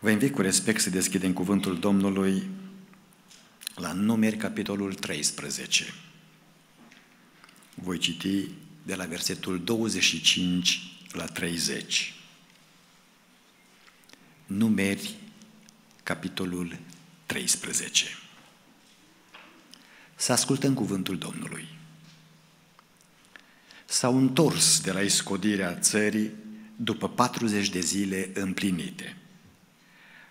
Vă invit cu respect să deschidem cuvântul Domnului la numeri, capitolul 13. Voi citi de la versetul 25 la 30. Numeri, capitolul 13. Să ascultăm cuvântul Domnului. S-au întors de la iscodirea țării după 40 de zile împlinite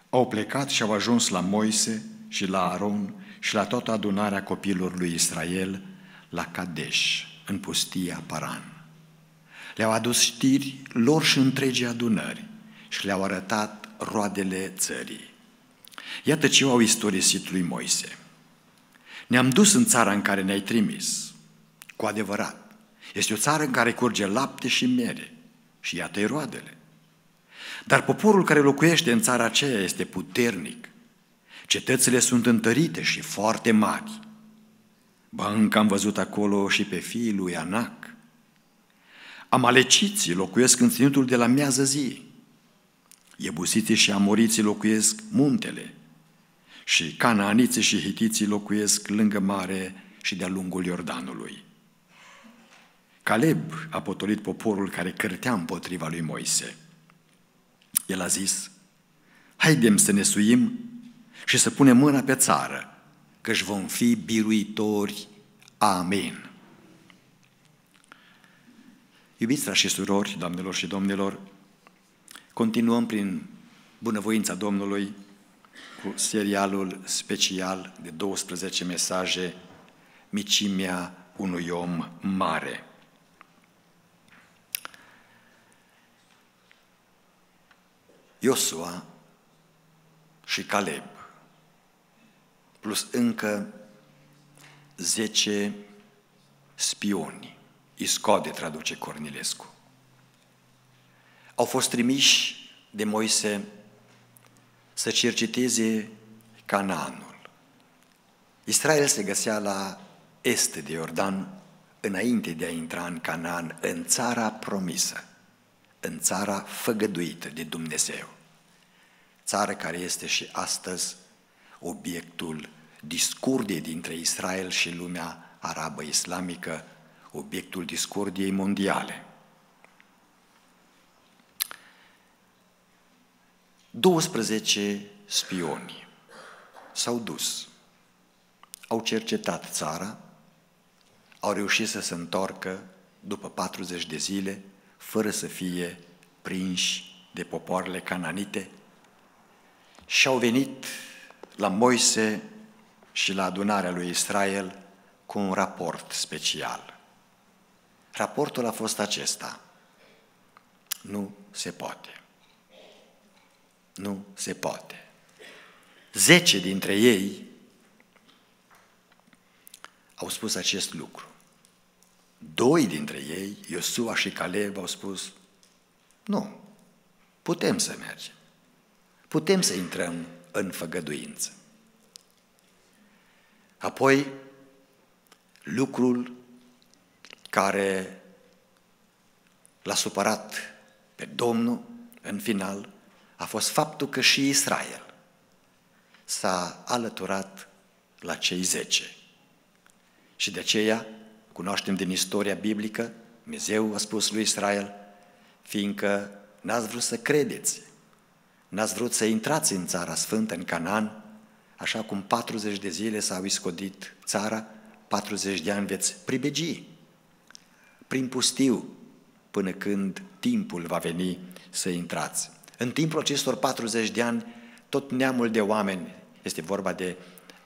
au plecat și au ajuns la Moise și la Aron și la toată adunarea copilor lui Israel la Cadeș, în pustia Paran. Le-au adus știri lor și întregii adunări și le-au arătat roadele țării. Iată ce au istorisit lui Moise. Ne-am dus în țara în care ne-ai trimis, cu adevărat. Este o țară în care curge lapte și mere. Și iată-i roadele. Dar poporul care locuiește în țara aceea este puternic. Cetățile sunt întărite și foarte mari. Ba încă am văzut acolo și pe fiul lui Anac. Amaleciții locuiesc în ținutul de la miază zi. Ebusiții și amoriții locuiesc muntele. Și cananiții și hitiții locuiesc lângă mare și de-a lungul Iordanului. Caleb a potolit poporul care cârtea împotriva lui Moise. El a zis, haidem să ne suim și să punem mâna pe țară, căci vom fi biruitori. Amin. Iubiți frați și surori, doamnelor și domnilor, continuăm prin bunăvoința Domnului cu serialul special de 12 mesaje Micimea unui om mare. Iosua și Caleb, plus încă 10 spioni, iscode traduce Cornilescu, au fost trimiși de Moise să cerceteze Canaanul. Israel se găsea la est de Iordan, înainte de a intra în Canaan, în țara promisă, în țara făgăduită de Dumnezeu țară care este și astăzi obiectul discurdiei dintre Israel și lumea arabă islamică, obiectul discordiei mondiale. Douăsprezece spioni s-au dus, au cercetat țara, au reușit să se întoarcă după 40 de zile, fără să fie prinși de popoarele cananite și au venit la Moise și la adunarea lui Israel cu un raport special. Raportul a fost acesta. Nu se poate. Nu se poate. Zece dintre ei au spus acest lucru. Doi dintre ei, Iosua și Caleb, au spus, nu, putem să mergem putem să intrăm în făgăduință. Apoi, lucrul care l-a supărat pe Domnul în final a fost faptul că și Israel s-a alăturat la cei zece. Și de aceea cunoaștem din istoria biblică, Dumnezeu a spus lui Israel, fiindcă n-ați vrut să credeți N-ați vrut să intrați în țara sfântă, în Canaan, așa cum 40 de zile s-au iscodit țara, 40 de ani veți pribegi prin pustiu până când timpul va veni să intrați. În timpul acestor 40 de ani, tot neamul de oameni, este vorba de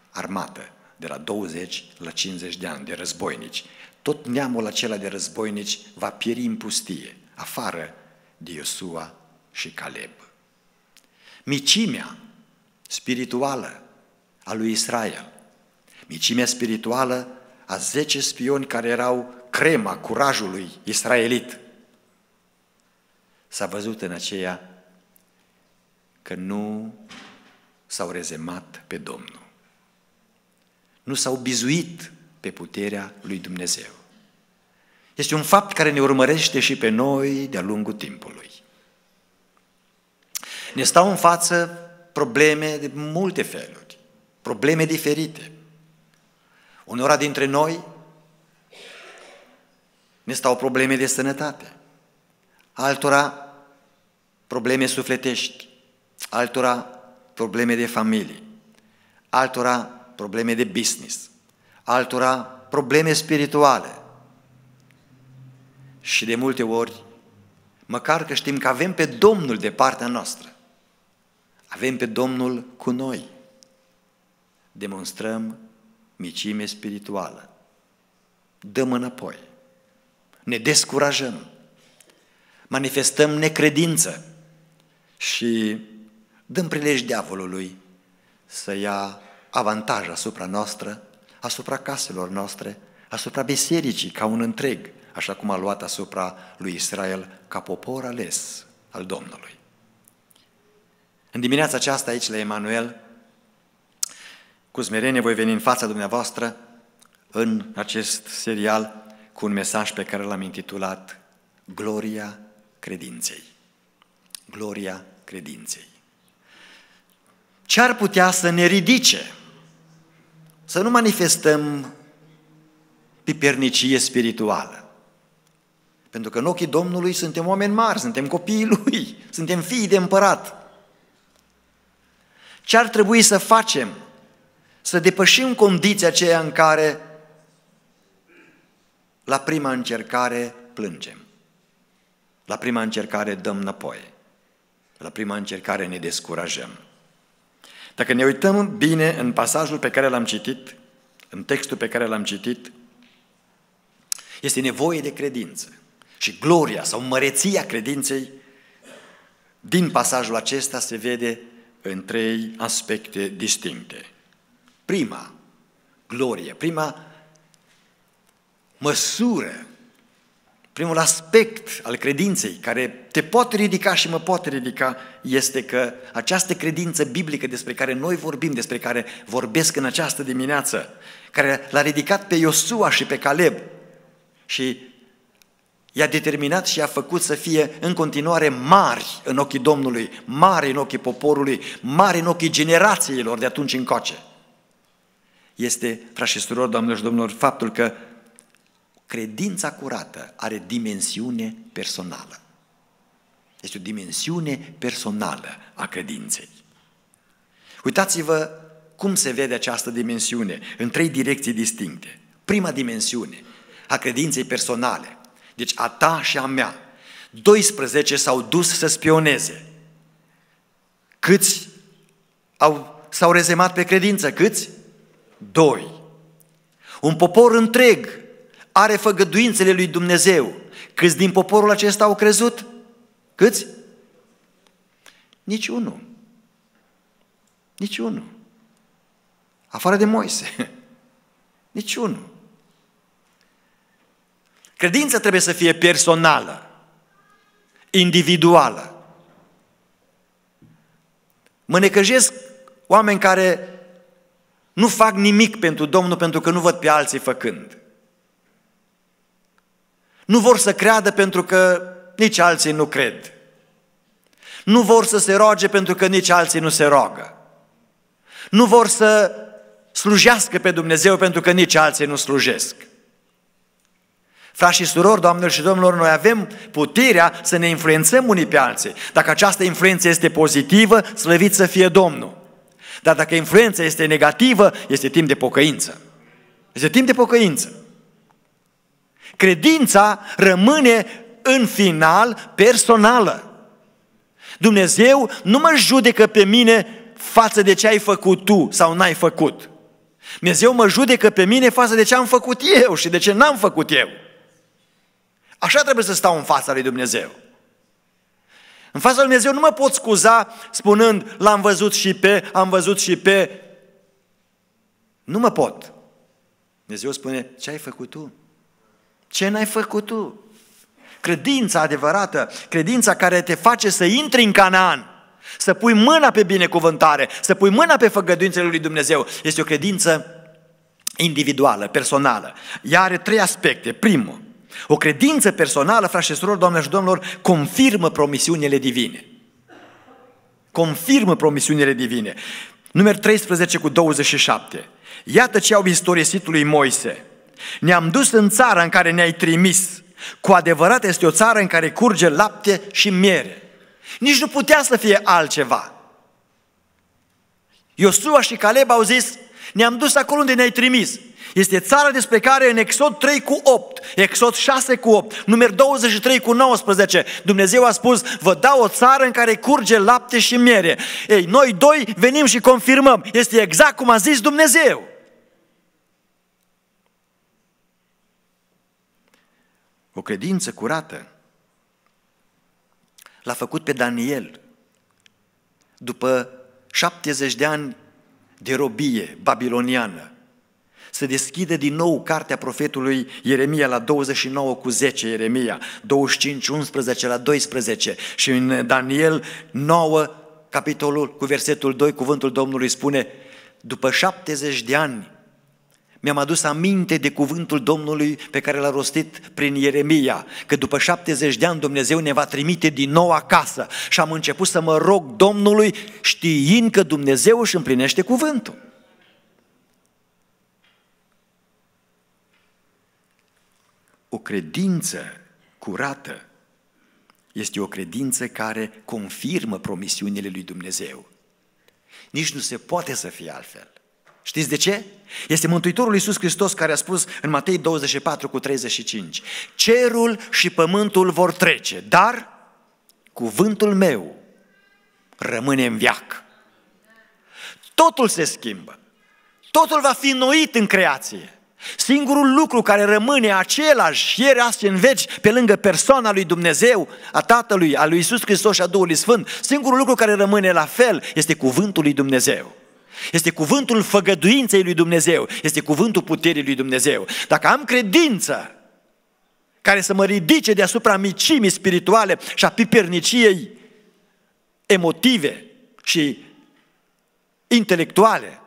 armată, de la 20 la 50 de ani, de războinici, tot neamul acela de războinici va pieri în pustie, afară de Iosua și Caleb micimea spirituală a lui Israel, micimea spirituală a zece spioni care erau crema curajului israelit. S-a văzut în aceea că nu s-au rezemat pe Domnul. Nu s-au bizuit pe puterea lui Dumnezeu. Este un fapt care ne urmărește și pe noi de-a lungul timpului. Ne stau în față probleme de multe feluri, probleme diferite. Unora dintre noi ne stau probleme de sănătate, altora probleme sufletești, altora probleme de familie, altora probleme de business, altora probleme spirituale. Și de multe ori, măcar că știm că avem pe Domnul de partea noastră, avem pe Domnul cu noi. Demonstrăm micime spirituală. Dăm înapoi. Ne descurajăm. Manifestăm necredință și dăm prilej diavolului să ia avantaj asupra noastră, asupra caselor noastre, asupra bisericii ca un întreg, așa cum a luat asupra lui Israel ca popor ales al Domnului. În dimineața aceasta aici la Emanuel, cu smerenie voi veni în fața dumneavoastră în acest serial cu un mesaj pe care l-am intitulat Gloria credinței. Gloria credinței. Ce ar putea să ne ridice? Să nu manifestăm pipernicie spirituală. Pentru că în ochii Domnului suntem oameni mari, suntem copiii Lui, suntem fii de împărat. Ce ar trebui să facem? Să depășim condiția aceea în care la prima încercare plângem. La prima încercare dăm înapoi. La prima încercare ne descurajăm. Dacă ne uităm bine în pasajul pe care l-am citit, în textul pe care l-am citit, este nevoie de credință. Și gloria sau măreția credinței din pasajul acesta se vede în trei aspecte distincte. Prima glorie, prima măsură, primul aspect al credinței care te poate ridica și mă poate ridica este că această credință biblică despre care noi vorbim, despre care vorbesc în această dimineață, care l-a ridicat pe Iosua și pe Caleb și I-a determinat și i-a făcut să fie în continuare mari în ochii Domnului, mari în ochii poporului, mari în ochii generațiilor de atunci încoace. Este, frați și surori, doamnelor și domnilor, faptul că credința curată are dimensiune personală. Este o dimensiune personală a credinței. Uitați-vă cum se vede această dimensiune în trei direcții distincte. Prima dimensiune a credinței personale, deci a ta și a mea. 12 s-au dus să spioneze. Câți au, s-au rezemat pe credință? Câți? Doi. Un popor întreg are făgăduințele lui Dumnezeu. Câți din poporul acesta au crezut? Câți? Nici unul. Nici unul. Afară de Moise. Nici unul. Credința trebuie să fie personală, individuală. Mă necăjesc oameni care nu fac nimic pentru Domnul pentru că nu văd pe alții făcând. Nu vor să creadă pentru că nici alții nu cred. Nu vor să se roage pentru că nici alții nu se roagă. Nu vor să slujească pe Dumnezeu pentru că nici alții nu slujesc. Frați și surori, doamnelor și domnilor, noi avem puterea să ne influențăm unii pe alții. Dacă această influență este pozitivă, slăvit să fie Domnul. Dar dacă influența este negativă, este timp de pocăință. Este timp de pocăință. Credința rămâne în final personală. Dumnezeu nu mă judecă pe mine față de ce ai făcut tu sau n-ai făcut. Dumnezeu mă judecă pe mine față de ce am făcut eu și de ce n-am făcut eu. Așa trebuie să stau în fața lui Dumnezeu. În fața lui Dumnezeu nu mă pot scuza spunând l-am văzut și pe, am văzut și pe. Nu mă pot. Dumnezeu spune, ce ai făcut tu? Ce n-ai făcut tu? Credința adevărată, credința care te face să intri în Canaan, să pui mâna pe binecuvântare, să pui mâna pe făgăduințele lui Dumnezeu, este o credință individuală, personală. Ea are trei aspecte. Primul, o credință personală, frate și surori, doamne și domnilor, confirmă promisiunile divine. Confirmă promisiunile divine. Număr 13 cu 27. Iată ce au istorisit lui Moise. Ne-am dus în țara în care ne-ai trimis. Cu adevărat este o țară în care curge lapte și miere. Nici nu putea să fie altceva. Iosua și Caleb au zis, ne-am dus acolo unde ne-ai trimis. Este țara despre care în Exod 3 cu 8, Exod 6 cu 8, număr 23 cu 19, Dumnezeu a spus, vă dau o țară în care curge lapte și miere. Ei, noi doi venim și confirmăm. Este exact cum a zis Dumnezeu. O credință curată l-a făcut pe Daniel după 70 de ani de robie babiloniană. Se deschide din nou cartea profetului Ieremia la 29 cu 10, Ieremia 25, 11 la 12 și în Daniel 9, capitolul cu versetul 2, cuvântul Domnului spune, după 70 de ani mi-am adus aminte de cuvântul Domnului pe care l-a rostit prin Ieremia, că după 70 de ani Dumnezeu ne va trimite din nou acasă și am început să mă rog Domnului știind că Dumnezeu își împlinește cuvântul. O credință curată este o credință care confirmă promisiunile lui Dumnezeu. Nici nu se poate să fie altfel. Știți de ce? Este Mântuitorul Iisus Hristos care a spus în Matei 24 cu 35 Cerul și pământul vor trece, dar cuvântul meu rămâne în viac. Totul se schimbă. Totul va fi noit în creație. Singurul lucru care rămâne același ieri, astăzi, în veci, pe lângă persoana lui Dumnezeu, a Tatălui, a lui Iisus Hristos și a Duhului Sfânt, singurul lucru care rămâne la fel este cuvântul lui Dumnezeu. Este cuvântul făgăduinței lui Dumnezeu, este cuvântul puterii lui Dumnezeu. Dacă am credință care să mă ridice deasupra micimii spirituale și a piperniciei emotive și intelectuale,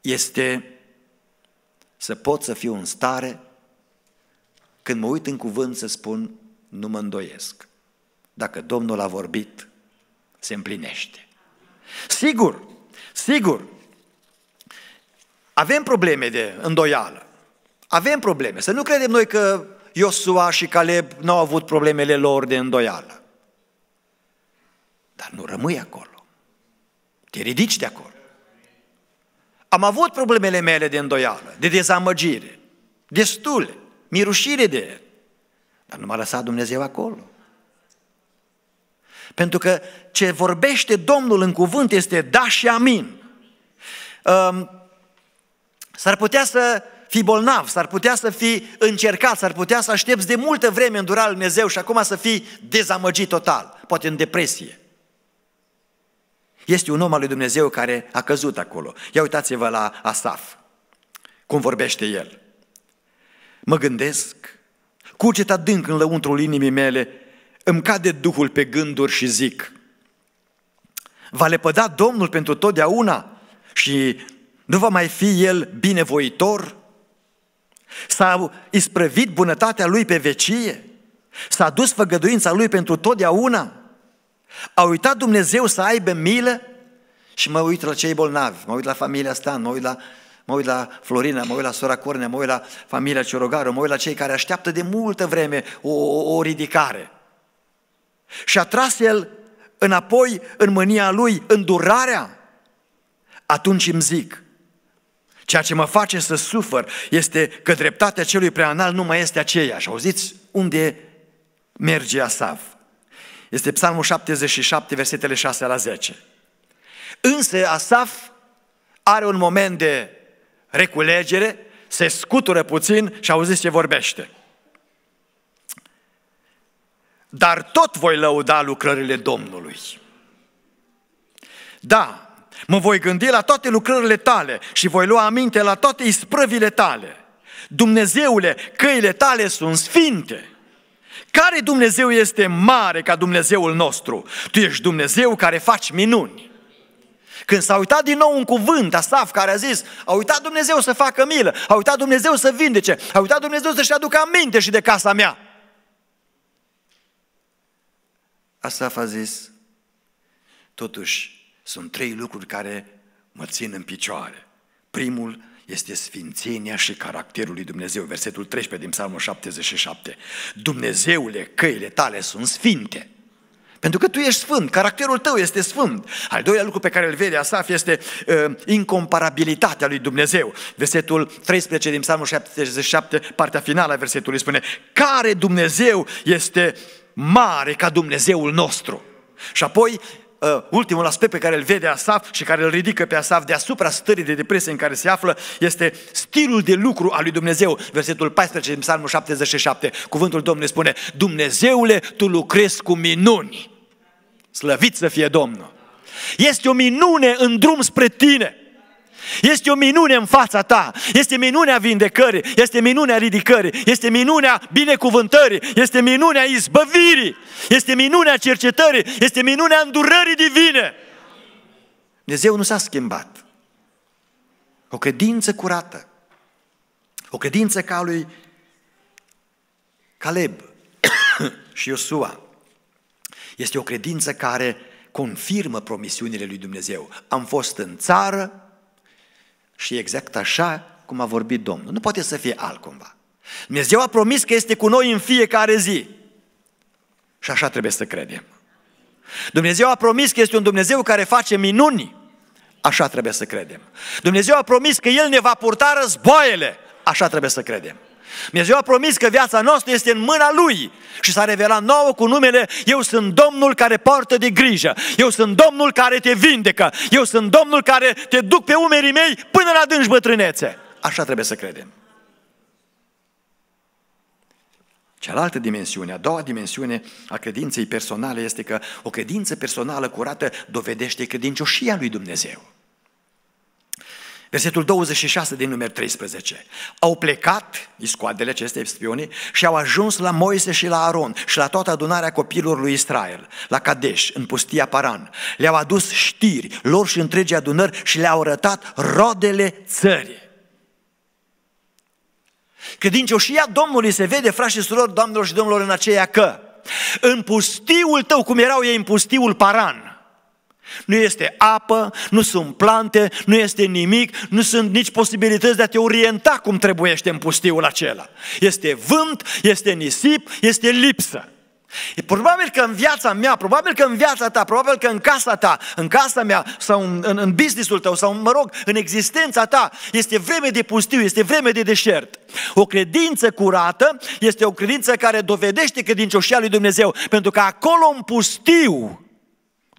este să pot să fiu în stare când mă uit în cuvânt să spun nu mă îndoiesc. Dacă Domnul a vorbit, se împlinește. Sigur, sigur, avem probleme de îndoială. Avem probleme. Să nu credem noi că Iosua și Caleb nu au avut problemele lor de îndoială. Dar nu rămâi acolo. Te ridici de acolo. Am avut problemele mele de îndoială, de dezamăgire, destule, mirușire de el. Dar nu m-a lăsat Dumnezeu acolo. Pentru că ce vorbește Domnul în cuvânt este da și amin. Um, s-ar putea să fi bolnav, s-ar putea să fi încercat, s-ar putea să aștepți de multă vreme în dura Dumnezeu și acum să fii dezamăgit total, poate în depresie. Este un om al lui Dumnezeu care a căzut acolo. Ia uitați-vă la Asaf, cum vorbește el. Mă gândesc, cuget adânc în lăuntrul inimii mele îmi cade Duhul pe gânduri și zic, va lepăda Domnul pentru totdeauna și nu va mai fi El binevoitor? S-a isprăvit bunătatea Lui pe vecie? S-a dus făgăduința Lui pentru totdeauna? A uitat Dumnezeu să aibă milă? Și mă uit la cei bolnavi, mă uit la familia Stan, mă uit la, mă uit la Florina, mă uit la sora Cornea, mă uit la familia Ciorogaru, mă uit la cei care așteaptă de multă vreme o, o, o ridicare. Și a tras el înapoi în mânia lui îndurarea, atunci îmi zic, ceea ce mă face să sufăr este că dreptatea celui preanal nu mai este aceeași. Auziți unde merge Asaf? Este Psalmul 77, versetele 6 la 10. Însă Asaf are un moment de reculegere, se scutură puțin și auziți ce vorbește dar tot voi lăuda lucrările Domnului. Da, mă voi gândi la toate lucrările tale și voi lua aminte la toate isprăvile tale. Dumnezeule, căile tale sunt sfinte. Care Dumnezeu este mare ca Dumnezeul nostru? Tu ești Dumnezeu care faci minuni. Când s-a uitat din nou un cuvânt, Asaf, care a zis, a uitat Dumnezeu să facă milă, a uitat Dumnezeu să vindece, a uitat Dumnezeu să-și aducă aminte și de casa mea. Asaf a zis, totuși sunt trei lucruri care mă țin în picioare. Primul este sfințenia și caracterul lui Dumnezeu, versetul 13 din Psalmul 77. Dumnezeule, căile tale sunt sfinte. Pentru că tu ești sfânt, caracterul tău este sfânt. Al doilea lucru pe care îl vede Asaf este uh, incomparabilitatea lui Dumnezeu. Versetul 13 din Psalmul 77, partea finală a versetului spune, care Dumnezeu este uh, mare ca Dumnezeul nostru. Și apoi, ă, ultimul aspect pe care îl vede Asaf și care îl ridică pe Asaf deasupra stării de depresie în care se află este stilul de lucru al lui Dumnezeu. Versetul 14 din Psalmul 77, cuvântul Domnului spune, Dumnezeule, Tu lucrezi cu minuni. Slăvit să fie Domnul! Este o minune în drum spre tine! Este o minune în fața ta. Este minunea vindecării, este minunea ridicării, este minunea binecuvântării, este minunea izbăvirii, este minunea cercetării, este minunea îndurării divine. Dumnezeu nu s-a schimbat. O credință curată, o credință ca lui Caleb și Iosua, este o credință care confirmă promisiunile lui Dumnezeu. Am fost în țară, și exact așa cum a vorbit Domnul. Nu poate să fie altcumva. Dumnezeu a promis că este cu noi în fiecare zi. Și așa trebuie să credem. Dumnezeu a promis că este un Dumnezeu care face minuni. Așa trebuie să credem. Dumnezeu a promis că El ne va purta războaiele. Așa trebuie să credem. Dumnezeu a promis că viața noastră este în mâna Lui și s-a revelat nouă cu numele Eu sunt Domnul care poartă de grijă, Eu sunt Domnul care te vindecă, Eu sunt Domnul care te duc pe umerii mei până la dânși bătrânețe. Așa trebuie să credem. Cealaltă dimensiune, a doua dimensiune a credinței personale este că o credință personală curată dovedește credincioșia lui Dumnezeu. Versetul 26 din număr 13. Au plecat, iscoadele acestei spioni și au ajuns la Moise și la Aron și la toată adunarea copiilor lui Israel, la Cadeș, în pustia Paran. Le-au adus știri lor și întregi adunări și le-au arătat rodele țării. Credincioșia Domnului se vede, frați și surori, doamnelor și domnilor, în aceea că în pustiul tău, cum erau ei în pustiul Paran, nu este apă, nu sunt plante, nu este nimic, nu sunt nici posibilități de a te orienta cum trebuiește în pustiul acela. Este vânt, este nisip, este lipsă. Probabil că în viața mea, probabil că în viața ta, probabil că în casa ta, în casa mea sau în, în, în businessul tău sau, mă rog, în existența ta, este vreme de pustiu, este vreme de deșert. O credință curată este o credință care dovedește credincioșia lui Dumnezeu, pentru că acolo în pustiu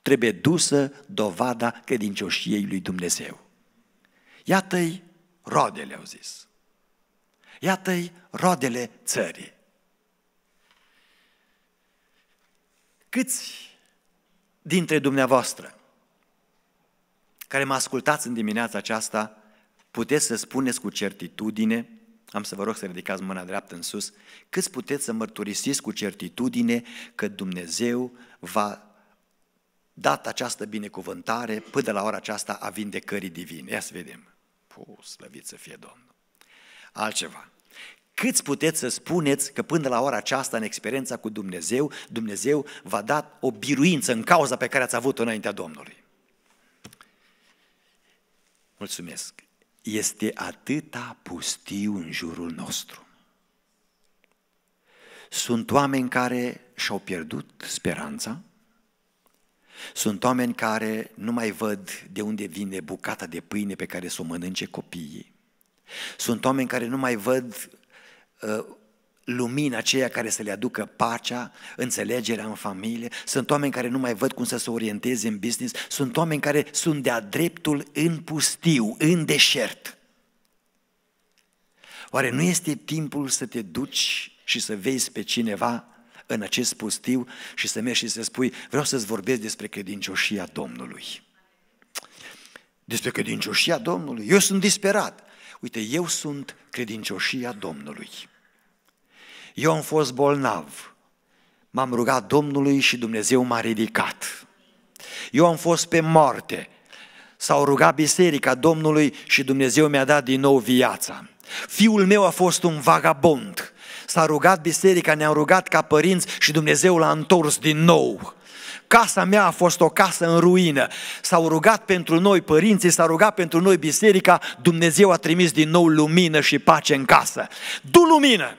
trebuie dusă dovada credincioșiei lui Dumnezeu. Iată-i rodele, au zis. Iată-i rodele țării. Câți dintre dumneavoastră care mă ascultați în dimineața aceasta, puteți să spuneți cu certitudine, am să vă rog să ridicați mâna dreaptă în sus, câți puteți să mărturisiți cu certitudine că Dumnezeu va dat această binecuvântare până la ora aceasta a vindecării divine. Ia să vedem. Puh, slăvit să fie Domnul. Altceva. Câți puteți să spuneți că până la ora aceasta, în experiența cu Dumnezeu, Dumnezeu v-a dat o biruință în cauza pe care ați avut-o înaintea Domnului? Mulțumesc. Este atâta pustiu în jurul nostru. Sunt oameni care și-au pierdut speranța, sunt oameni care nu mai văd de unde vine bucata de pâine pe care să o mănânce copiii. Sunt oameni care nu mai văd uh, lumina aceea care să le aducă pacea, înțelegerea în familie, sunt oameni care nu mai văd cum să se orienteze în business, sunt oameni care sunt de-a dreptul în pustiu, în deșert. Oare nu este timpul să te duci și să vezi pe cineva în acest pustiu și să mergi și să spui, vreau să-ți vorbesc despre credincioșia Domnului. Despre credincioșia Domnului. Eu sunt disperat. Uite, eu sunt credincioșia Domnului. Eu am fost bolnav. M-am rugat Domnului și Dumnezeu m-a ridicat. Eu am fost pe moarte. S-au rugat biserica Domnului și Dumnezeu mi-a dat din nou viața. Fiul meu a fost un vagabond S-a rugat biserica, ne a rugat ca părinți și Dumnezeu l-a întors din nou. Casa mea a fost o casă în ruină. S-au rugat pentru noi părinții, s-a rugat pentru noi biserica, Dumnezeu a trimis din nou lumină și pace în casă. Du lumină!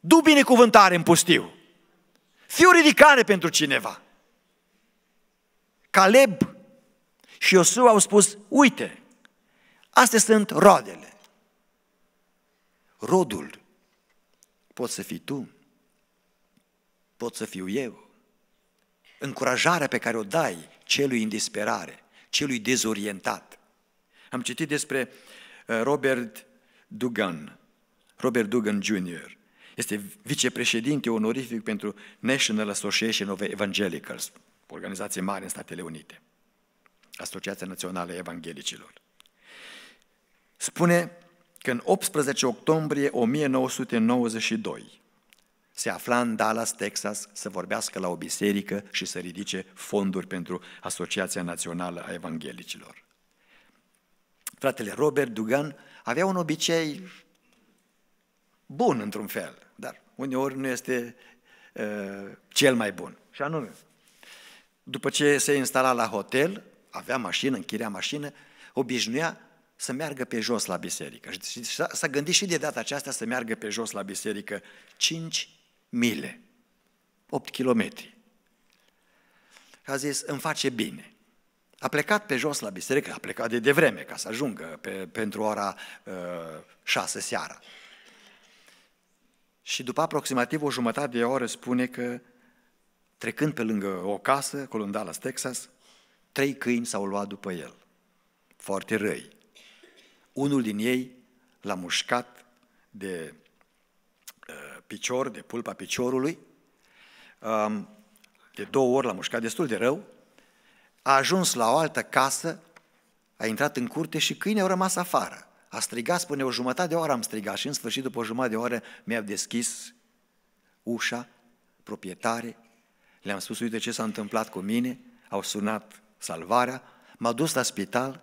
Du binecuvântare în pustiu! Fii o ridicare pentru cineva! Caleb și Iosua au spus, uite, astea sunt roadele. Rodul Poți să fii tu, pot să fiu eu. Încurajarea pe care o dai celui în disperare, celui dezorientat. Am citit despre uh, Robert Dugan, Robert Dugan Jr., este vicepreședinte onorific pentru National Association of Evangelicals, organizație mare în Statele Unite, Asociația Națională a Evanghelicilor. Spune că în 18 octombrie 1992 se afla în Dallas, Texas, să vorbească la o biserică și să ridice fonduri pentru Asociația Națională a Evanghelicilor. Fratele Robert Dugan avea un obicei bun într-un fel, dar uneori nu este uh, cel mai bun. Și anume, după ce se instala la hotel, avea mașină, închiria mașină, obișnuia să meargă pe jos la biserică. Și s-a gândit și de data aceasta să meargă pe jos la biserică 5 mile, 8 kilometri. A zis, îmi face bine. A plecat pe jos la biserică, a plecat de devreme ca să ajungă pe, pentru ora uh, 6 seara. Și după aproximativ o jumătate de oră spune că, trecând pe lângă o casă, acolo Texas, trei câini s-au luat după el, foarte răi. Unul din ei l-a mușcat de uh, picior, de pulpa piciorului, um, de două ori l-a mușcat destul de rău, a ajuns la o altă casă, a intrat în curte și câine au rămas afară. A strigat, spune, o jumătate de oră am strigat și în sfârșit, după o jumătate de oră, mi-a deschis ușa, proprietare, le-am spus, uite ce s-a întâmplat cu mine, au sunat salvarea, m-a dus la spital,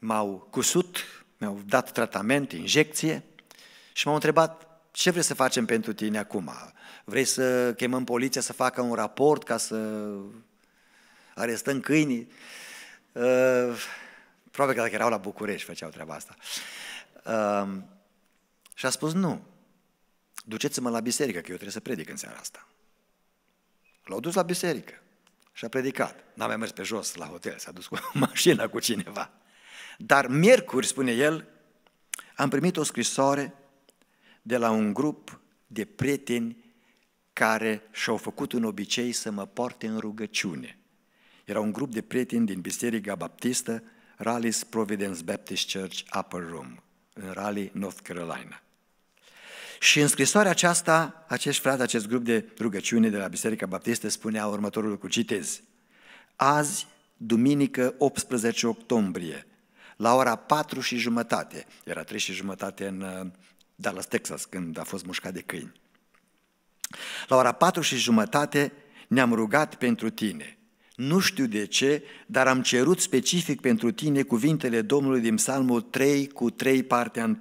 m-au cusut, mi-au dat tratament, injecție și m-au întrebat ce vrei să facem pentru tine acum? Vrei să chemăm poliția să facă un raport ca să arestăm câinii? Uh, probabil că dacă erau la București făceau treaba asta. Uh, și a spus nu, duceți-mă la biserică, că eu trebuie să predic în seara asta. L-au dus la biserică și a predicat. N-a mai mers pe jos la hotel, s-a dus cu mașina cu cineva. Dar miercuri, spune el, am primit o scrisoare de la un grup de prieteni care și-au făcut un obicei să mă poarte în rugăciune. Era un grup de prieteni din Biserica Baptistă, Raleigh's Providence Baptist Church Upper Room, în Raleigh, North Carolina. Și în scrisoarea aceasta, acești frate, acest grup de rugăciune de la Biserica Baptistă spunea următorul lucru, citez. Azi, duminică 18 octombrie, la ora 4 și jumătate. Era 3 și jumătate în uh, Dallas, Texas, când a fost mușcat de câini. La ora 4 și jumătate ne-am rugat pentru tine. Nu știu de ce, dar am cerut specific pentru tine cuvintele Domnului din Psalmul 3 cu 3 partea 1.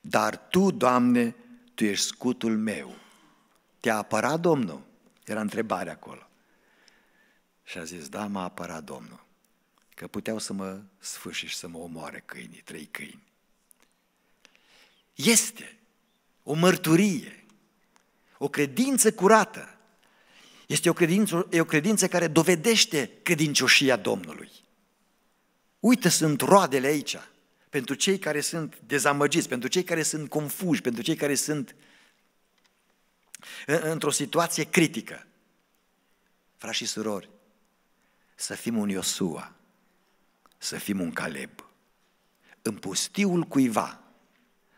Dar Tu, Doamne, Tu ești scutul meu. Te-a apărat Domnul? Era întrebarea acolo. Și a zis, da, m-a apărat Domnul că puteau să mă sfâșie și să mă omoare câinii, trei câini. Este o mărturie, o credință curată. Este o credință, e o credință care dovedește credincioșia Domnului. Uite, sunt roadele aici pentru cei care sunt dezamăgiți, pentru cei care sunt confuși, pentru cei care sunt într-o situație critică. Frați și surori, să fim un Iosua, să fim un Caleb. În pustiul cuiva,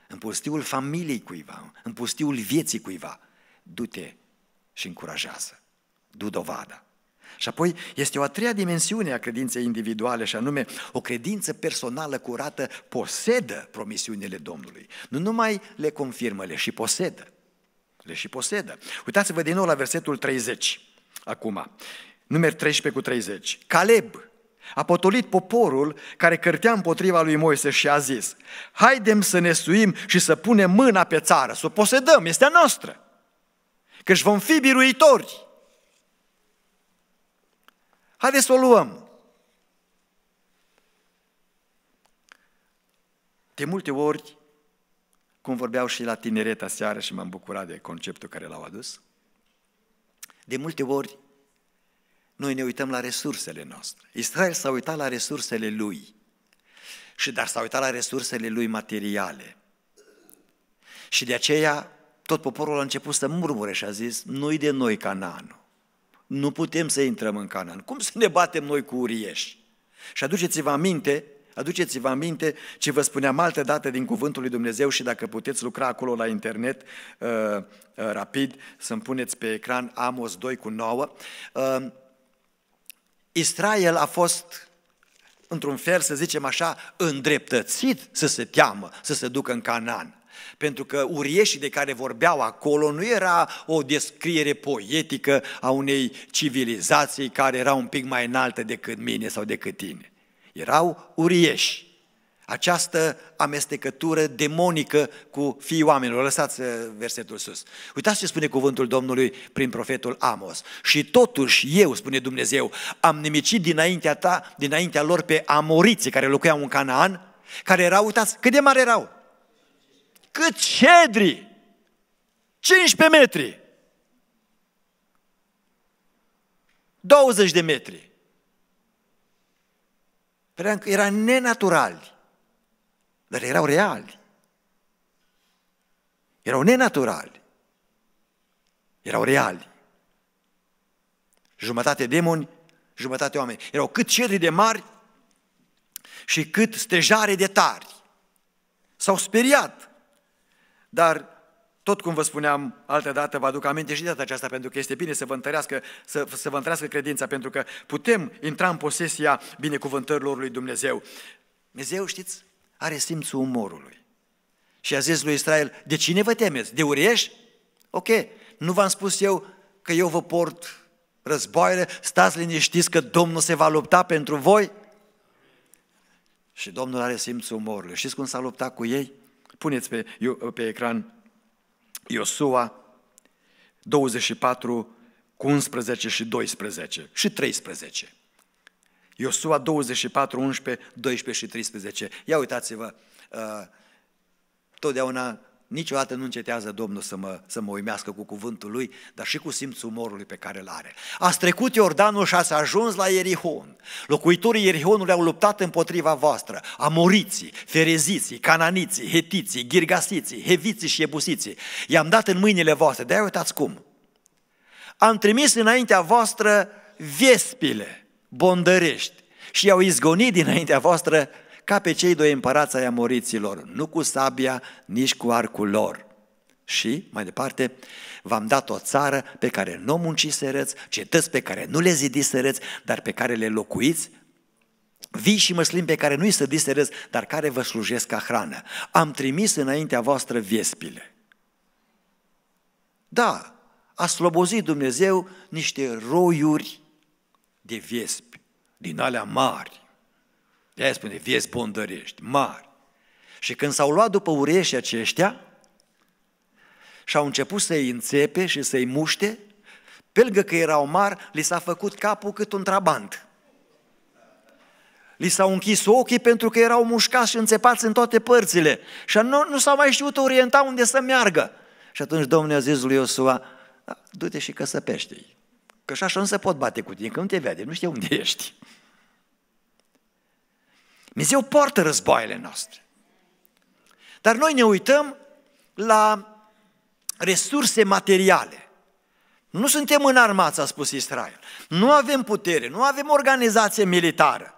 în pustiul familiei cuiva, în pustiul vieții cuiva, du-te și încurajează, du dovada. Și apoi este o a treia dimensiune a credinței individuale și anume o credință personală curată posedă promisiunile Domnului. Nu numai le confirmă, le și posedă. Le și posedă. Uitați-vă din nou la versetul 30. Acum, Numer 13 cu 30. Caleb, a potolit poporul care cărtea împotriva lui Moise și a zis, haidem să ne suim și să punem mâna pe țară, să o posedăm, este a noastră, căci vom fi biruitori. Haideți să o luăm. De multe ori, cum vorbeau și la tinereta seară și m-am bucurat de conceptul care l-au adus, de multe ori noi ne uităm la resursele noastre. Israel s-a uitat la resursele lui. Și dar s-a uitat la resursele lui materiale. Și de aceea tot poporul a început să murmure și a zis, nu-i de noi Canaanul. Nu putem să intrăm în Canaan. Cum să ne batem noi cu urieși? Și aduceți-vă aminte, aduceți-vă aminte ce vă spuneam altă dată din Cuvântul lui Dumnezeu și dacă puteți lucra acolo la internet uh, uh, rapid, să-mi puneți pe ecran Amos 2 cu 9. Uh, Israel a fost, într-un fel, să zicem așa, îndreptățit să se teamă, să se ducă în Canaan. Pentru că urieșii de care vorbeau acolo nu era o descriere poetică a unei civilizații care era un pic mai înaltă decât mine sau decât tine. Erau urieși. Această amestecătură demonică cu fiii oamenilor. Lăsați uh, versetul sus. Uitați ce spune cuvântul Domnului prin profetul Amos. Și totuși eu, spune Dumnezeu, am nimicit dinaintea ta, dinaintea lor pe amoriții care locuiau în Canaan, care erau, uitați, cât de mari erau? Cât cedri! 15 metri! 20 de metri! Era, păi, era nenatural dar erau reali. Erau nenaturali. Erau reali. Jumătate demoni, jumătate oameni. Erau cât cedri de mari și cât stejare de tari. S-au speriat. Dar tot cum vă spuneam altă dată, vă aduc aminte și de data aceasta, pentru că este bine să vă întărească, să, să vă întărească credința, pentru că putem intra în posesia binecuvântărilor lui Dumnezeu. Dumnezeu, știți, are simțul umorului. Și a zis lui Israel, de cine vă temeți? De urieși? Ok, nu v-am spus eu că eu vă port războaiele, stați liniștiți că Domnul se va lupta pentru voi? Și Domnul are simțul umorului. Știți cum s-a luptat cu ei? Puneți pe, pe ecran Iosua 24, 11 și 12 și 13. Iosua 24, 11, 12 și 13. Ia uitați-vă, uh, totdeauna, niciodată nu încetează Domnul să mă, să mă uimească cu cuvântul Lui, dar și cu simțul umorului pe care îl are. A trecut Iordanul și ați ajuns la Ierihon. Locuitorii Ierihonului au luptat împotriva voastră, amoriții, fereziții, cananiții, hetiții, girgasiții, heviții și ebusiții. I-am dat în mâinile voastre, de-aia uitați cum. Am trimis înaintea voastră vespile bondărești și i-au izgonit dinaintea voastră ca pe cei doi împărați ai amoriților, nu cu sabia, nici cu arcul lor. Și, mai departe, v-am dat o țară pe care nu o muncisereți, cetăți pe care nu le zidisereți, dar pe care le locuiți, vii și măslim pe care nu-i disereți, dar care vă slujesc ca hrană. Am trimis înaintea voastră viespile. Da, a slobozit Dumnezeu niște roiuri de viespi, din alea mari. De-aia spune viespi bondărești, mari. Și când s-au luat după ureșii aceștia, și-au început să-i înțepe și să-i muște, pe lângă că erau mari, li s-a făcut capul cât un trabant. Li s-au închis ochii pentru că erau mușcați și înțepați în toate părțile. Și nu, nu s-au mai știut orienta unde să meargă. Și atunci Domnul a zis lui Iosua, da, du-te și căsăpește-i. Că așa nu se pot bate cu tine, că nu te vede, nu știe unde ești. Dumnezeu poartă războaiele noastre. Dar noi ne uităm la resurse materiale. Nu suntem în înarmați, a spus Israel. Nu avem putere, nu avem organizație militară.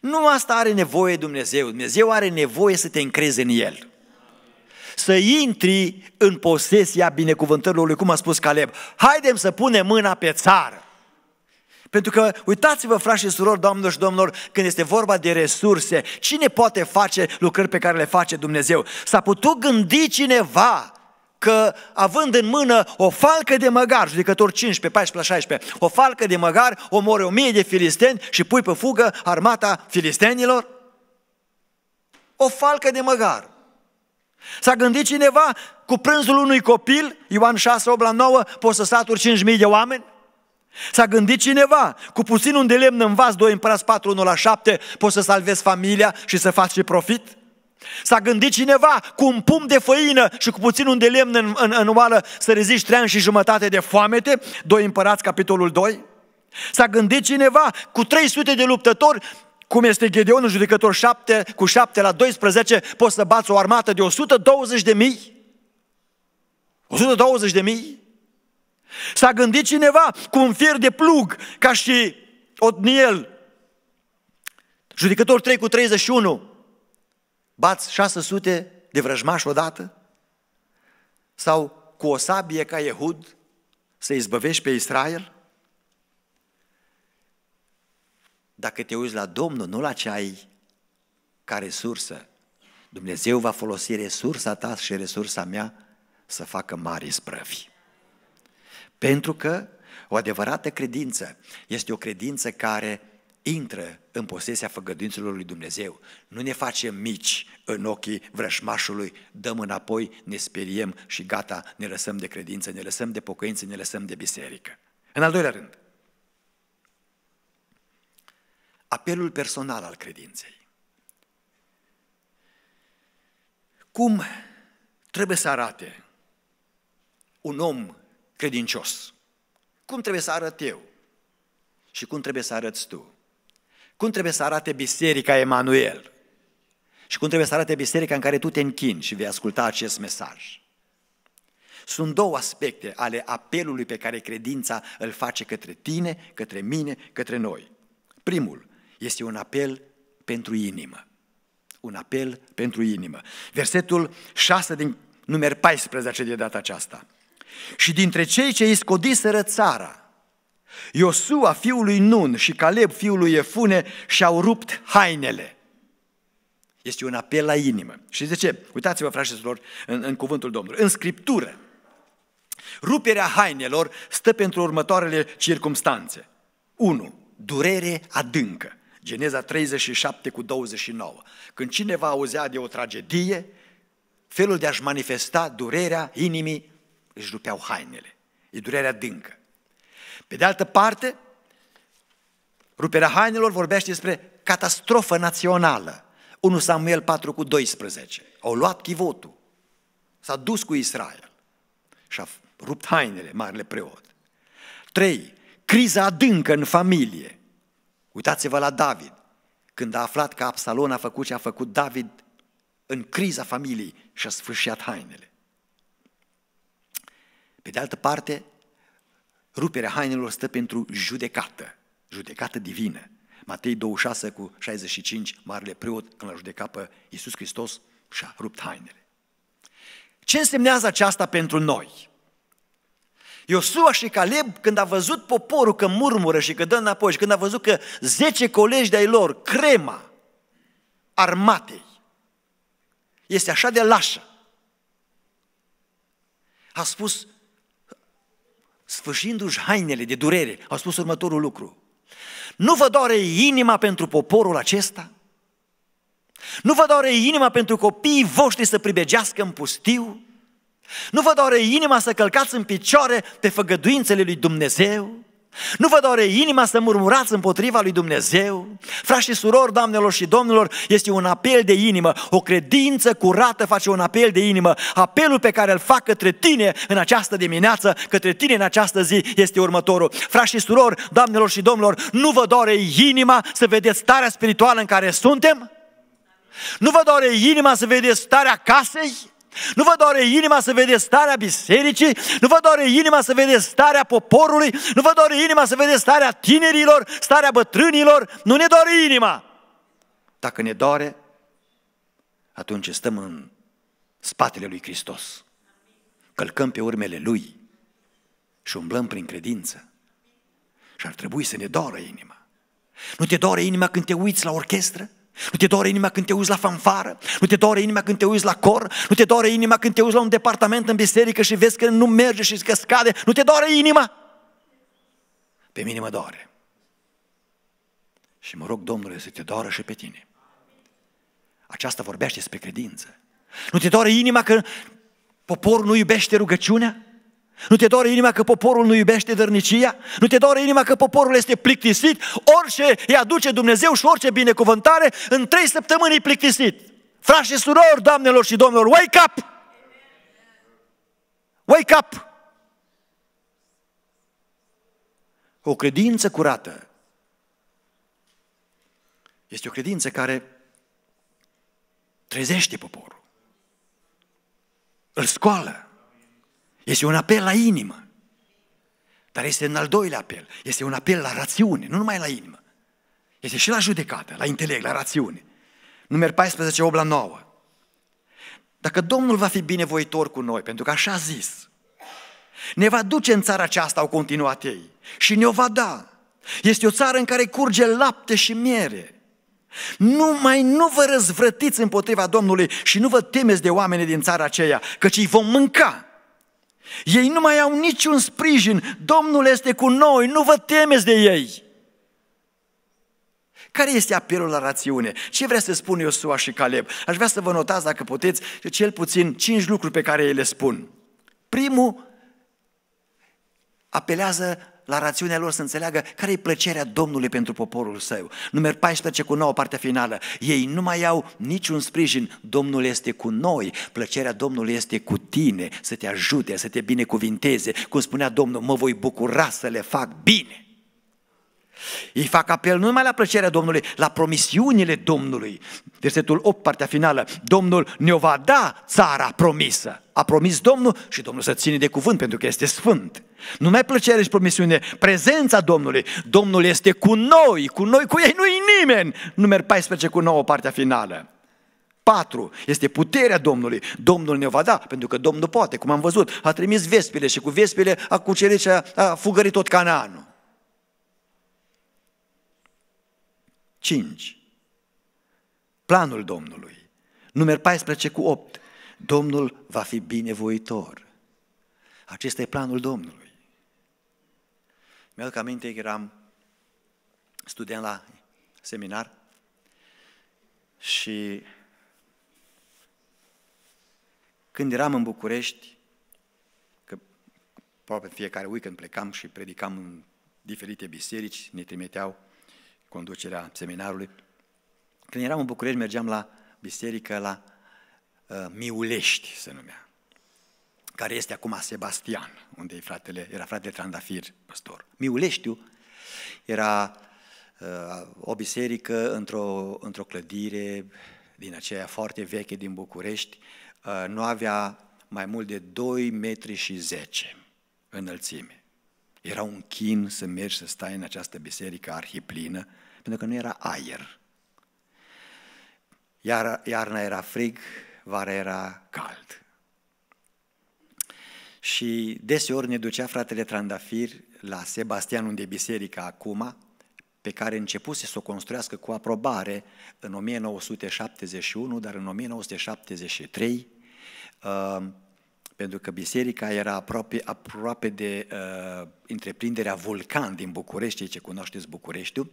Nu asta are nevoie Dumnezeu. Dumnezeu are nevoie să te încrezi în El să intri în posesia binecuvântărilor lui, cum a spus Caleb. Haidem să punem mâna pe țară. Pentru că, uitați-vă, frați și surori, doamnelor și domnilor, când este vorba de resurse, cine poate face lucrări pe care le face Dumnezeu? S-a putut gândi cineva că având în mână o falcă de măgar, judecător 15, 14, 16, o falcă de măgar omori o mie de filisteni și pui pe fugă armata filistenilor? O falcă de măgar. S-a gândit cineva cu prânzul unui copil, Ioan 6, 8 la 9, poți să saturi 5.000 de oameni? S-a gândit cineva cu puțin un de lemn în vas, 2 împărați 4, 1 la 7, poți să salvezi familia și să faci și profit? S-a gândit cineva cu un pumn de făină și cu puțin un de lemn în, în, în oală să reziști 3 ani și jumătate de foamete? 2 împărați, capitolul 2? S-a gândit cineva cu 300 de luptători cum este Gedeon în judecător 7, cu 7 la 12, poți să bați o armată de 120 de mii? 120 de mii? S-a gândit cineva cu un fier de plug, ca și Otniel, judecător 3 cu 31, bați 600 de vrăjmași odată? Sau cu o sabie ca Ehud să izbăvești pe Israel? dacă te uiți la Domnul, nu la ce ai ca resursă. Dumnezeu va folosi resursa ta și resursa mea să facă mari sprăvi. Pentru că o adevărată credință este o credință care intră în posesia făgăduințelor lui Dumnezeu. Nu ne facem mici în ochii vrășmașului, dăm înapoi, ne speriem și gata, ne lăsăm de credință, ne lăsăm de pocăință, ne lăsăm de biserică. În al doilea rând, apelul personal al credinței. Cum trebuie să arate un om credincios? Cum trebuie să arăt eu? Și cum trebuie să arăți tu? Cum trebuie să arate Biserica Emanuel? Și cum trebuie să arate biserica în care tu te închini și vei asculta acest mesaj. Sunt două aspecte ale apelului pe care credința îl face către tine, către mine, către noi. Primul, este un apel pentru inimă. Un apel pentru inimă. Versetul 6 din numer 14 de data aceasta. Și dintre cei ce iscodiseră țara, Iosua fiului Nun și Caleb fiului Efune și-au rupt hainele. Este un apel la inimă. Și de ce? Uitați-vă, frașilor, în, în cuvântul Domnului. În Scriptură, ruperea hainelor stă pentru următoarele circumstanțe. 1. Durere adâncă. Geneza 37 cu 29. Când cineva auzea de o tragedie, felul de a-și manifesta durerea inimii își rupeau hainele. E durerea dâncă. Pe de altă parte, ruperea hainelor vorbește despre catastrofă națională. 1 Samuel 4 cu 12. Au luat chivotul. S-a dus cu Israel și a rupt hainele, marele preot. 3. Criza adâncă în familie. Uitați-vă la David. Când a aflat că Absalon a făcut ce a făcut David în criza familiei și a sfârșit hainele. Pe de altă parte, ruperea hainelor stă pentru judecată, judecată divină. Matei 26 cu 65, marele preot, când l-a judecat pe Iisus Hristos, și-a rupt hainele. Ce însemnează aceasta pentru noi? Iosua și Caleb, când a văzut poporul că murmură și că dă înapoi și când a văzut că zece colegi de-ai lor, crema armatei, este așa de lașă, a spus, sfâșindu-și hainele de durere, a spus următorul lucru. Nu vă doare inima pentru poporul acesta? Nu vă doare inima pentru copiii voștri să pribegească în pustiu? Nu vă doare inima să călcați în picioare pe făgăduințele lui Dumnezeu? Nu vă doare inima să murmurați împotriva lui Dumnezeu? Frați și surori, doamnelor și domnilor, este un apel de inimă. O credință curată face un apel de inimă. Apelul pe care îl fac către tine în această dimineață, către tine în această zi, este următorul. Frați și surori, doamnelor și domnilor, nu vă doare inima să vedeți starea spirituală în care suntem? Nu vă doare inima să vedeți starea casei? Nu vă doare inima să vedeți starea bisericii, nu vă doare inima să vedeți starea poporului, nu vă doare inima să vedeți starea tinerilor, starea bătrânilor, nu ne doare inima. Dacă ne doare, atunci stăm în spatele lui Hristos. Călcăm pe urmele lui și umblăm prin credință. Și ar trebui să ne doare inima. Nu te doare inima când te uiți la orchestră? Nu te doare inima când te uiți la fanfară, nu te doare inima când te uiți la cor, nu te doare inima când te uiți la un departament în biserică și vezi că nu merge și că scade, nu te doare inima. Pe mine mă doare. Și mă rog, Domnule, să te doară și pe tine. Aceasta vorbește despre credință. Nu te doare inima că poporul nu iubește rugăciunea? Nu te doare inima că poporul nu iubește dărnicia? Nu te doare inima că poporul este plictisit? Orice îi aduce Dumnezeu și orice binecuvântare, în trei săptămâni e plictisit. Frați și surori, doamnelor și domnilor, wake up! Wake up! O credință curată este o credință care trezește poporul, îl scoală, este un apel la inimă. Dar este în al doilea apel. Este un apel la rațiune, nu numai la inimă. Este și la judecată, la intelect, la rațiune. Numer 14, 8 la 9. Dacă Domnul va fi binevoitor cu noi, pentru că așa a zis, ne va duce în țara aceasta, au continuat ei, și ne-o va da. Este o țară în care curge lapte și miere. Nu mai nu vă răzvrătiți împotriva Domnului și nu vă temeți de oameni din țara aceea, căci îi vom mânca. Ei nu mai au niciun sprijin. Domnul este cu noi, nu vă temeți de ei. Care este apelul la rațiune? Ce vrea să spună Iosua și Caleb? Aș vrea să vă notați, dacă puteți, cel puțin cinci lucruri pe care ei le spun. Primul, apelează la rațiunea lor să înțeleagă care e plăcerea Domnului pentru poporul său. Număr 14 cu 9, partea finală. Ei nu mai au niciun sprijin. Domnul este cu noi. Plăcerea Domnului este cu tine, să te ajute, să te binecuvinteze. Cum spunea Domnul, mă voi bucura să le fac bine. Ei fac apel nu numai la plăcerea Domnului, la promisiunile Domnului. Versetul 8, partea finală. Domnul ne va da țara promisă. A promis Domnul și Domnul să ține de cuvânt pentru că este sfânt. Nu mai plăcere și promisiune, prezența Domnului. Domnul este cu noi, cu noi, cu ei nu-i nimeni. Numer 14 cu 9, partea finală. 4. Este puterea Domnului. Domnul ne va da, pentru că Domnul poate, cum am văzut. A trimis vespile și cu vespile a cucerit și a, a fugărit tot Canaanul. 5. Planul Domnului. Număr 14 cu 8. Domnul va fi binevoitor. Acesta e planul Domnului. Mi-aduc aminte că eram student la seminar și când eram în București, că aproape fiecare weekend plecam și predicam în diferite biserici, ne trimiteau conducerea seminarului. Când eram în București, mergeam la biserică la uh, Miulești, se numea, care este acum Sebastian, unde e fratele, era fratele Trandafir, păstor. Miuleștiu era uh, o biserică într-o, într-o clădire din aceea foarte veche din București, uh, nu avea mai mult de 2 metri și 10 înălțime. Era un chin să mergi să stai în această biserică arhiplină, pentru că nu era aer. Iar, iarna era frig, vara era cald. Și deseori ne ducea fratele Trandafir la Sebastian, unde e biserica acum, pe care începuse să o construiască cu aprobare în 1971, dar în 1973 pentru că biserica era aproape, aproape de uh, întreprinderea Vulcan din București, ce cunoașteți Bucureștiul,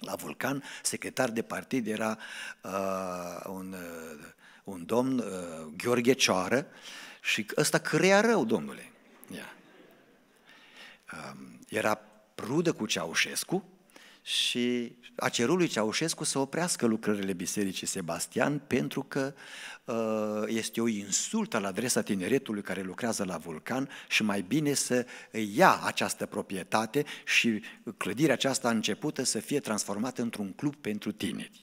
la Vulcan, secretar de partid era uh, un, uh, un domn, uh, Gheorghe Cioară, și ăsta crea rău, domnule. Yeah. Uh, um, era rudă cu Ceaușescu, și a cerut lui Ceaușescu să oprească lucrările Bisericii Sebastian pentru că uh, este o insultă la adresa tineretului care lucrează la Vulcan și mai bine să ia această proprietate și clădirea aceasta începută să fie transformată într-un club pentru tineri.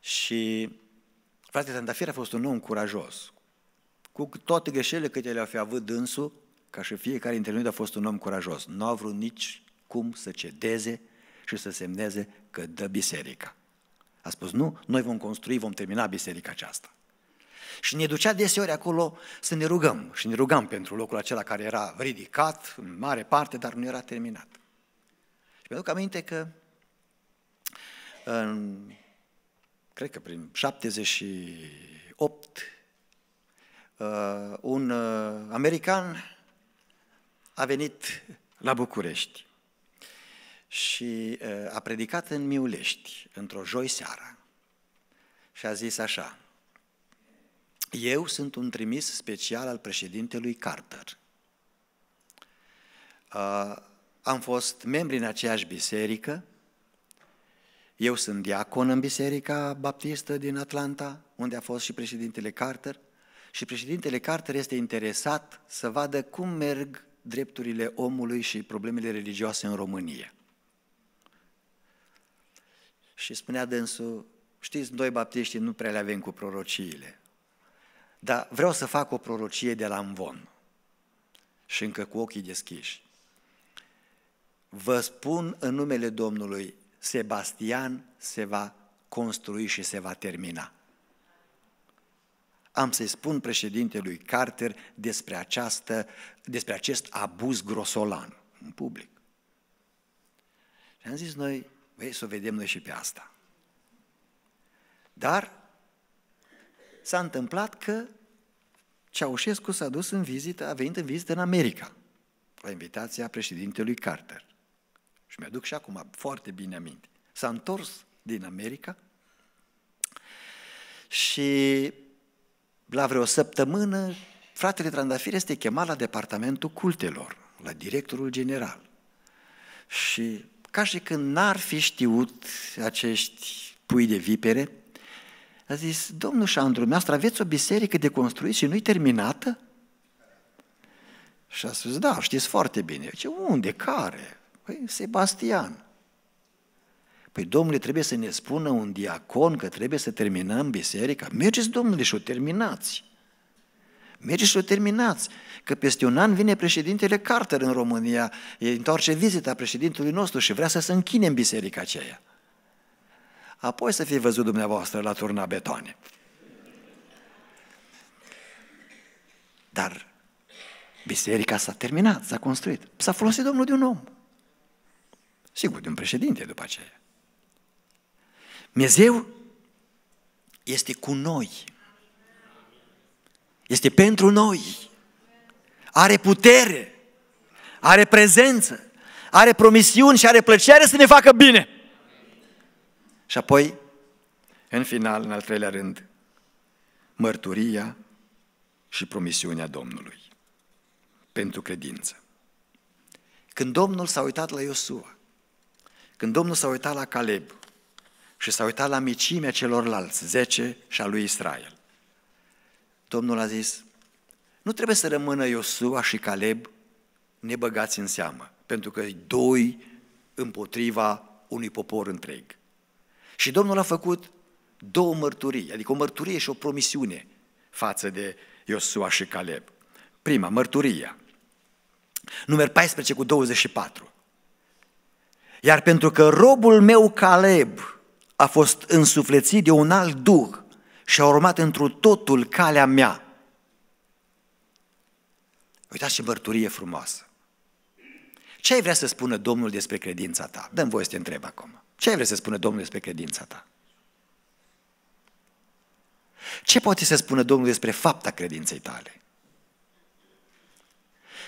Și frate Tandafir a fost un om curajos. Cu toate greșelile câte le-a fi avut dânsul, ca și fiecare dintre noi a fost un om curajos. Nu a vrut nici cum să cedeze și să semneze că dă biserica. A spus, nu, noi vom construi, vom termina biserica aceasta. Și ne ducea deseori acolo să ne rugăm și ne rugam pentru locul acela care era ridicat în mare parte, dar nu era terminat. Și mi-aduc aminte că în, cred că prin 78 uh, un uh, american a venit la București și a predicat în Miulești, într-o joi seara. Și a zis așa, eu sunt un trimis special al președintelui Carter. Am fost membri în aceeași biserică, eu sunt diacon în Biserica Baptistă din Atlanta, unde a fost și președintele Carter, și președintele Carter este interesat să vadă cum merg drepturile omului și problemele religioase în România. Și spunea dânsul, știți, noi baptiștii nu prea le avem cu prorociile, dar vreau să fac o prorocie de la învon și încă cu ochii deschiși. Vă spun în numele Domnului, Sebastian se va construi și se va termina am să-i spun președintelui Carter despre, această, despre acest abuz grosolan în public. Și am zis noi, vei să o vedem noi și pe asta. Dar s-a întâmplat că Ceaușescu s-a dus în vizită, a venit în vizită în America, la invitația președintelui Carter. Și mi-aduc și acum foarte bine aminte. S-a întors din America și la vreo săptămână, fratele Trandafir este chemat la departamentul cultelor, la directorul general. Și ca și când n-ar fi știut acești pui de vipere, a zis, domnul Șandru, noastră aveți o biserică de construit și nu-i terminată? Și a spus, da, știți foarte bine. Ce unde, care? Păi, Sebastian. Păi domnule, trebuie să ne spună un diacon că trebuie să terminăm biserica. Mergeți, domnule, și o terminați. Mergeți și o terminați, că peste un an vine președintele Carter în România, îi întoarce vizita președintelui nostru și vrea să se închine în biserica aceea. Apoi să fie văzut dumneavoastră la turna betoane. Dar biserica s-a terminat, s-a construit, s-a folosit Domnul de un om. Sigur, de un președinte după aceea. Dumnezeu este cu noi. Este pentru noi. Are putere. Are prezență. Are promisiuni și are plăcere să ne facă bine. Și apoi, în final, în al treilea rând, mărturia și promisiunea Domnului pentru credință. Când Domnul s-a uitat la Iosua, când Domnul s-a uitat la Caleb, și s-a uitat la micimea celorlalți, zece și a lui Israel. Domnul a zis, nu trebuie să rămână Iosua și Caleb nebăgați în seamă, pentru că doi împotriva unui popor întreg. Și Domnul a făcut două mărturii, adică o mărturie și o promisiune față de Iosua și Caleb. Prima, mărturia. Număr 14 cu 24. Iar pentru că robul meu Caleb, a fost însuflețit de un alt duh și a urmat întru totul calea mea. Uitați ce mărturie frumoasă. Ce ai vrea să spună Domnul despre credința ta? Dă-mi voie să te întreb acum. Ce ai vrea să spună Domnul despre credința ta? Ce poate să spună Domnul despre fapta credinței tale?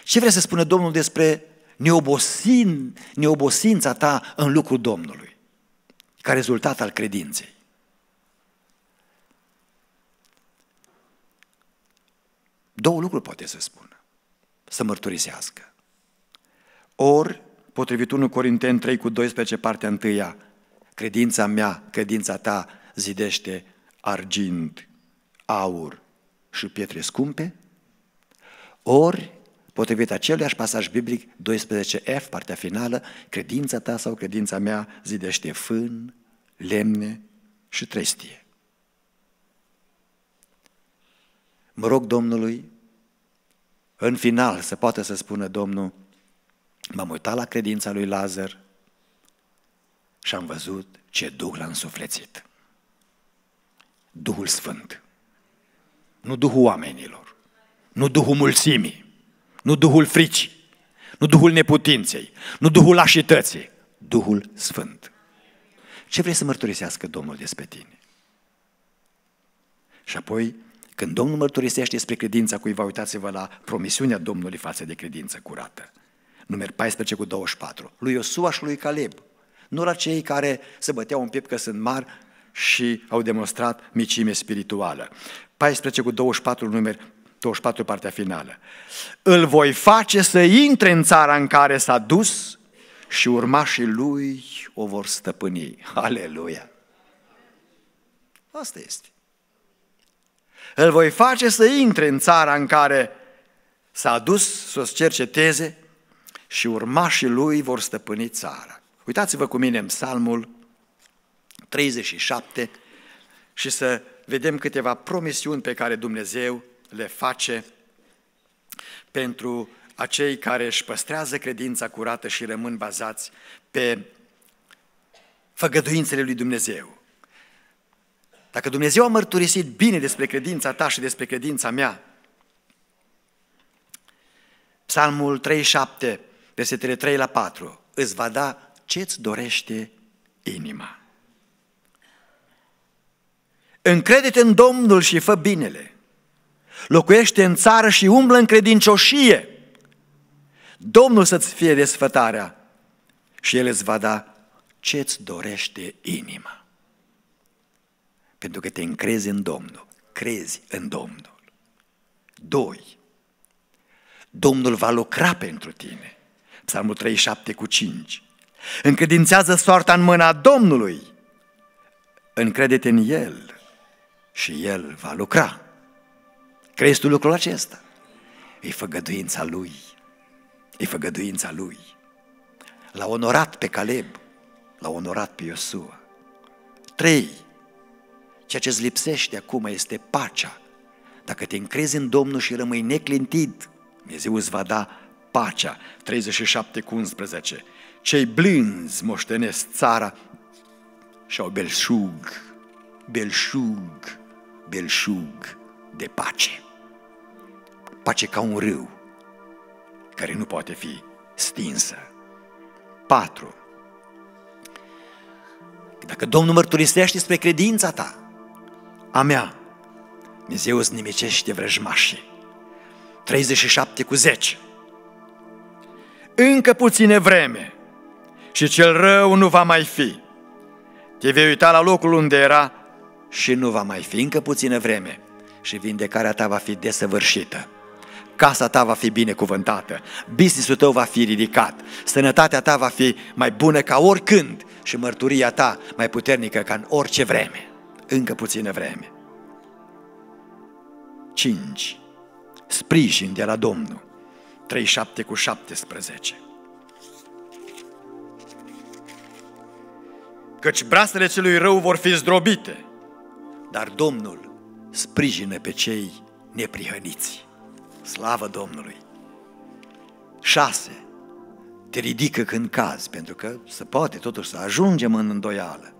Ce vrea să spună Domnul despre neobosin, neobosința ta în lucrul Domnului? ca rezultat al credinței. Două lucruri poate să spună, să mărturisească. Ori, potrivit 1 corinten 3 cu 12, partea 1, credința mea, credința ta zidește argint, aur și pietre scumpe, ori Potrivit aceluiași pasaj biblic 12F, partea finală, credința ta sau credința mea zidește fân, lemne și trestie. Mă rog Domnului, în final să poată să spună Domnul, m-am uitat la credința lui Lazar și am văzut ce Duh l-a însuflețit. Duhul Sfânt. Nu Duhul oamenilor, nu Duhul mulțimii, nu Duhul fricii, nu Duhul neputinței, nu Duhul lașității, Duhul Sfânt. Ce vrei să mărturisească Domnul despre tine? Și apoi, când Domnul mărturisește despre credința cuiva, uitați-vă la promisiunea Domnului față de credință curată. Numer 14 cu 24. Lui Iosua și lui Caleb. Nu la cei care se băteau în piept că sunt mari și au demonstrat micime spirituală. 14 cu 24 numeri 24, partea finală. Îl voi face să intre în țara în care s-a dus și urmașii lui o vor stăpâni. Aleluia! Asta este. Îl voi face să intre în țara în care s-a dus să-ți cerceteze și urmașii lui vor stăpâni țara. Uitați-vă cu mine în psalmul 37 și să vedem câteva promisiuni pe care Dumnezeu le face pentru acei care își păstrează credința curată și rămân bazați pe făgăduințele lui Dumnezeu. Dacă Dumnezeu a mărturisit bine despre credința ta și despre credința mea, Psalmul 37, versetele 3 la 4, îți va da ce-ți dorește inima. Încrede-te în Domnul și fă binele Locuiește în țară și umblă în credincioșie. Domnul să-ți fie desfătarea și El îți va da ce-ți dorește inima. Pentru că te încrezi în Domnul, crezi în Domnul. Doi, Domnul va lucra pentru tine. Psalmul 37 cu 5. Încredințează soarta în mâna Domnului. Încrede-te în El și El va lucra. Crezi tu lucrul acesta? E făgăduința lui. E făgăduința lui. L-a onorat pe Caleb, l-a onorat pe Iosua. Trei, ceea ce îți lipsește acum este pacea. Dacă te încrezi în Domnul și rămâi neclintit, Dumnezeu îți va da pacea. 37 cu 11. Cei blânzi moștenesc țara și-au belșug, belșug, belșug de pace capace ca un râu, care nu poate fi stinsă. 4. Dacă Domnul mărturisește spre credința ta, a mea, Dumnezeu îți nimicește vrăjmașii. 37 cu 10. Încă puține vreme și cel rău nu va mai fi. Te vei uita la locul unde era și nu va mai fi încă puțină vreme și vindecarea ta va fi desăvârșită casa ta va fi binecuvântată, businessul tău va fi ridicat, sănătatea ta va fi mai bună ca oricând și mărturia ta mai puternică ca în orice vreme, încă puțină vreme. 5. Sprijin de la Domnul. 37 cu 17. Căci brasele celui rău vor fi zdrobite, dar Domnul sprijină pe cei neprihăniți. Slavă Domnului! 6. Te ridică când cazi, pentru că se poate totuși să ajungem în îndoială.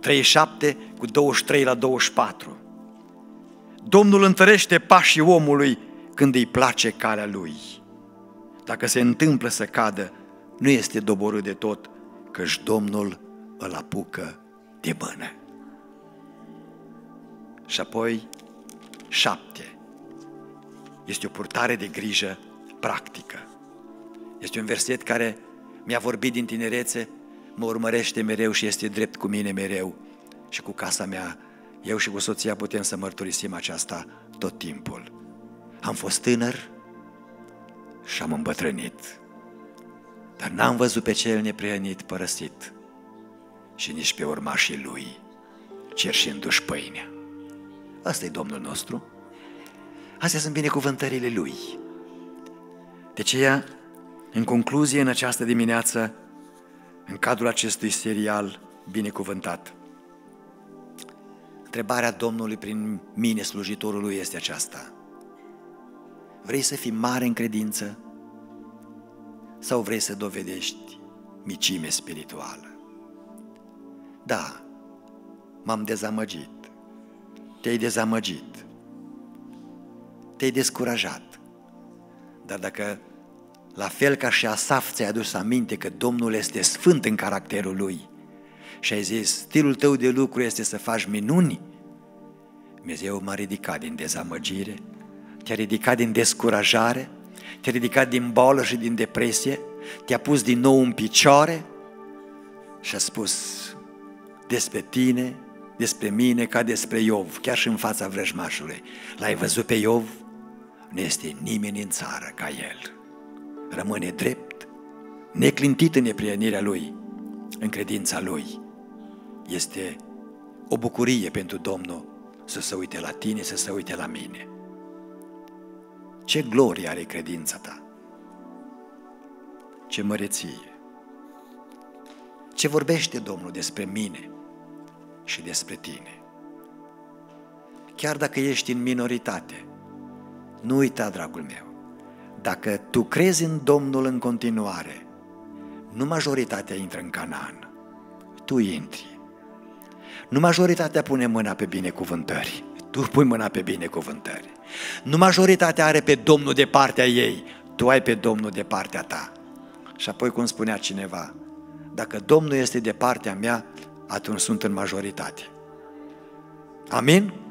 37 cu 23 la 24. Domnul întărește pașii omului când îi place calea lui. Dacă se întâmplă să cadă, nu este doborât de tot, căci Domnul îl apucă de mână. Și apoi, șapte este o purtare de grijă practică. Este un verset care mi-a vorbit din tinerețe, mă urmărește mereu și este drept cu mine mereu și cu casa mea. Eu și cu soția putem să mărturisim aceasta tot timpul. Am fost tânăr și am îmbătrânit, dar n-am văzut pe cel neprienit părăsit și nici pe urmașii lui, cerșindu-și pâinea. Asta e Domnul nostru. Astea sunt binecuvântările Lui. De aceea, în concluzie, în această dimineață, în cadrul acestui serial binecuvântat, întrebarea Domnului prin mine, slujitorul lui, este aceasta. Vrei să fii mare în credință sau vrei să dovedești micime spirituală? Da, m-am dezamăgit, te-ai dezamăgit, te-ai descurajat. Dar dacă la fel ca și Asaf ți-ai adus aminte că Domnul este sfânt în caracterul lui și ai zis, stilul tău de lucru este să faci minuni, Dumnezeu m-a ridicat din dezamăgire, te-a ridicat din descurajare, te-a ridicat din boală și din depresie, te-a pus din nou în picioare și a spus despre tine, despre mine, ca despre Iov, chiar și în fața vrăjmașului. L-ai văzut pe Iov? nu este nimeni în țară ca el. Rămâne drept, neclintit în neprienirea lui, în credința lui. Este o bucurie pentru Domnul să se uite la tine, să se uite la mine. Ce glorie are credința ta! Ce măreție! Ce vorbește Domnul despre mine și despre tine? Chiar dacă ești în minoritate – nu uita, dragul meu, dacă tu crezi în Domnul în continuare, nu majoritatea intră în Canaan, tu intri. Nu majoritatea pune mâna pe binecuvântări, tu pui mâna pe binecuvântări. Nu majoritatea are pe Domnul de partea ei, tu ai pe Domnul de partea ta. Și apoi, cum spunea cineva, dacă Domnul este de partea mea, atunci sunt în majoritate. Amin?